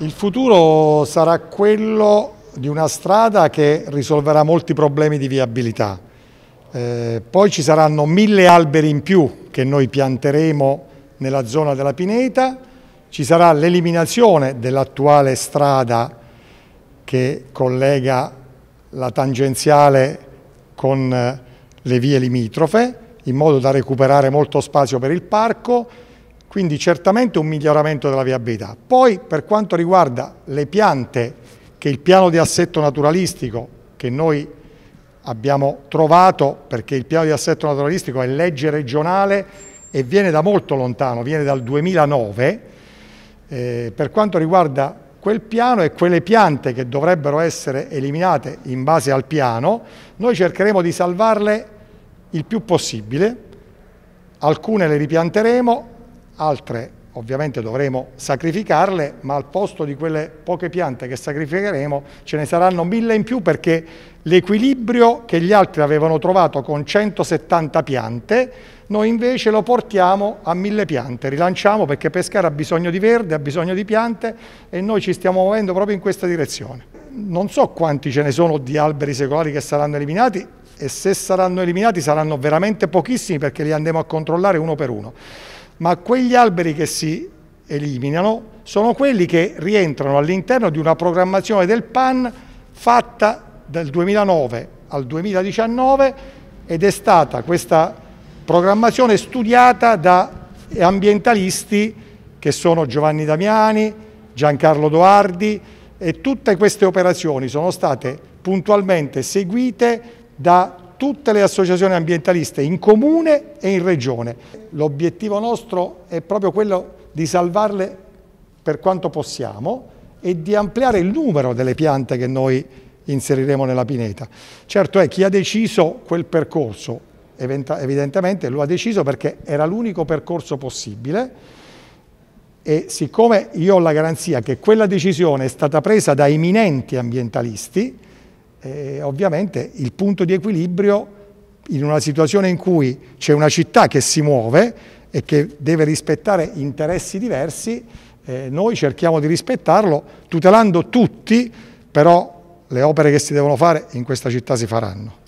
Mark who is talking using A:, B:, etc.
A: Il futuro sarà quello di una strada che risolverà molti problemi di viabilità. Eh, poi ci saranno mille alberi in più che noi pianteremo nella zona della Pineta, ci sarà l'eliminazione dell'attuale strada che collega la tangenziale con eh, le vie limitrofe, in modo da recuperare molto spazio per il parco, quindi certamente un miglioramento della viabilità. Poi per quanto riguarda le piante che il piano di assetto naturalistico che noi abbiamo trovato, perché il piano di assetto naturalistico è legge regionale e viene da molto lontano, viene dal 2009, eh, per quanto riguarda quel piano e quelle piante che dovrebbero essere eliminate in base al piano, noi cercheremo di salvarle il più possibile, alcune le ripianteremo, altre ovviamente dovremo sacrificarle, ma al posto di quelle poche piante che sacrificheremo ce ne saranno mille in più perché l'equilibrio che gli altri avevano trovato con 170 piante, noi invece lo portiamo a mille piante, rilanciamo perché Pescara ha bisogno di verde, ha bisogno di piante e noi ci stiamo muovendo proprio in questa direzione. Non so quanti ce ne sono di alberi secolari che saranno eliminati, e se saranno eliminati saranno veramente pochissimi perché li andremo a controllare uno per uno ma quegli alberi che si eliminano sono quelli che rientrano all'interno di una programmazione del PAN fatta dal 2009 al 2019 ed è stata questa programmazione studiata da ambientalisti che sono Giovanni Damiani, Giancarlo Doardi e tutte queste operazioni sono state puntualmente seguite da tutte le associazioni ambientaliste in comune e in regione. L'obiettivo nostro è proprio quello di salvarle per quanto possiamo e di ampliare il numero delle piante che noi inseriremo nella pineta. Certo è chi ha deciso quel percorso, evidentemente lo ha deciso perché era l'unico percorso possibile e siccome io ho la garanzia che quella decisione è stata presa da eminenti ambientalisti, eh, ovviamente il punto di equilibrio in una situazione in cui c'è una città che si muove e che deve rispettare interessi diversi, eh, noi cerchiamo di rispettarlo tutelando tutti, però le opere che si devono fare in questa città si faranno.